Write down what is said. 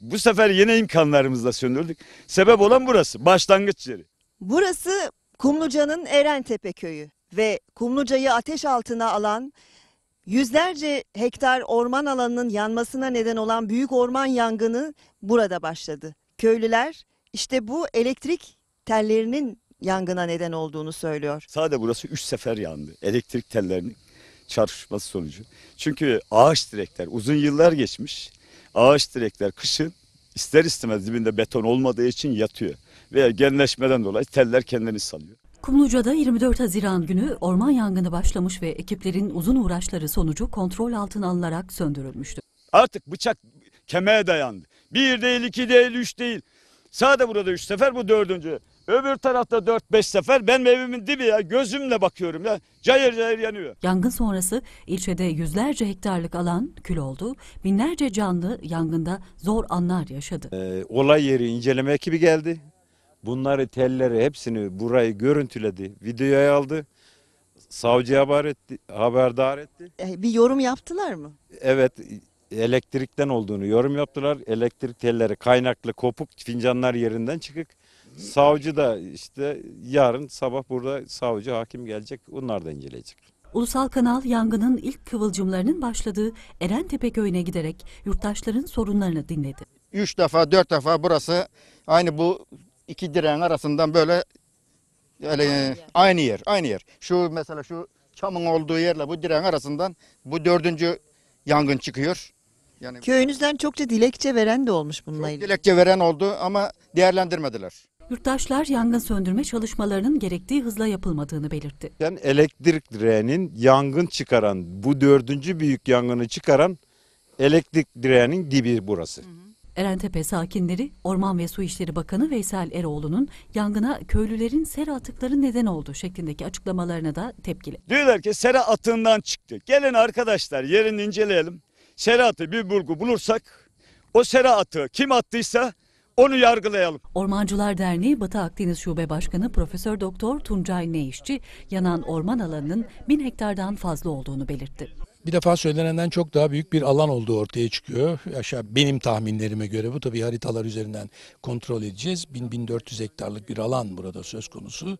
Bu sefer yine imkanlarımızla söndürdük. Sebep olan burası, başlangıç yeri. Burası Kumluca'nın Erentepe köyü ve Kumluca'yı ateş altına alan yüzlerce hektar orman alanının yanmasına neden olan büyük orman yangını burada başladı. Köylüler işte bu elektrik tellerinin yangına neden olduğunu söylüyor. Sadece burası 3 sefer yandı. Elektrik tellerinin çarpışması sonucu. Çünkü ağaç direkler uzun yıllar geçmiş ağaç direkler kışın ister istemez dibinde beton olmadığı için yatıyor. Veya genleşmeden dolayı teller kendini salıyor. Kumluca'da 24 Haziran günü orman yangını başlamış ve ekiplerin uzun uğraşları sonucu kontrol altına alınarak söndürülmüştü. Artık bıçak kemiğe dayandı. Bir değil, iki değil, üç değil. Sade burada üç sefer bu dördüncü. Öbür tarafta 4-5 sefer ben evimin dibi ya gözümle bakıyorum ya cayır cayır yanıyor. Yangın sonrası ilçede yüzlerce hektarlık alan kül oldu. Binlerce canlı yangında zor anlar yaşadı. Ee, olay yeri inceleme ekibi geldi. Bunları telleri hepsini burayı görüntüledi, videoya aldı. savcı haber etti, haberdar etti. E, bir yorum yaptılar mı? Evet elektrikten olduğunu yorum yaptılar. Elektrik telleri kaynaklı kopuk fincanlar yerinden çıkık. Savcı da işte yarın sabah burada savcı hakim gelecek. Onlar da inceleyecek. Ulusal kanal yangının ilk kıvılcımlarının başladığı Erentepe köyüne giderek yurttaşların sorunlarını dinledi. Üç defa dört defa burası aynı bu iki direğin arasından böyle öyle, aynı, e, yer. aynı yer aynı yer. Şu mesela şu çamın olduğu yerle bu direğin arasından bu dördüncü yangın çıkıyor. Yani Köyünüzden çokça dilekçe veren de olmuş bununla ilgili. Dilekçe veren oldu ama değerlendirmediler. Yurttaşlar yangın söndürme çalışmalarının gerektiği hızla yapılmadığını belirtti. Yani elektrik direğinin yangın çıkaran, bu dördüncü büyük yangını çıkaran elektrik direğinin dibi burası. Hı hı. Erentepe sakinleri Orman ve Su İşleri Bakanı Veysel Eroğlu'nun yangına köylülerin sera atıkları neden oldu şeklindeki açıklamalarına da tepkili. Diyorlar ki sera atığından çıktı. Gelin arkadaşlar yerini inceleyelim. Sera atı bir bulgu bulursak o sera atığı kim attıysa onu yargılayalım. Ormancılar Derneği Batı Akdeniz Şube Başkanı Profesör Doktor Tuncay Neyişçi yanan orman alanının bin hektardan fazla olduğunu belirtti. Bir defa söylenenden çok daha büyük bir alan olduğu ortaya çıkıyor. Aşağı benim tahminlerime göre bu tabii haritalar üzerinden kontrol edeceğiz. 1000 1400 hektarlık bir alan burada söz konusu.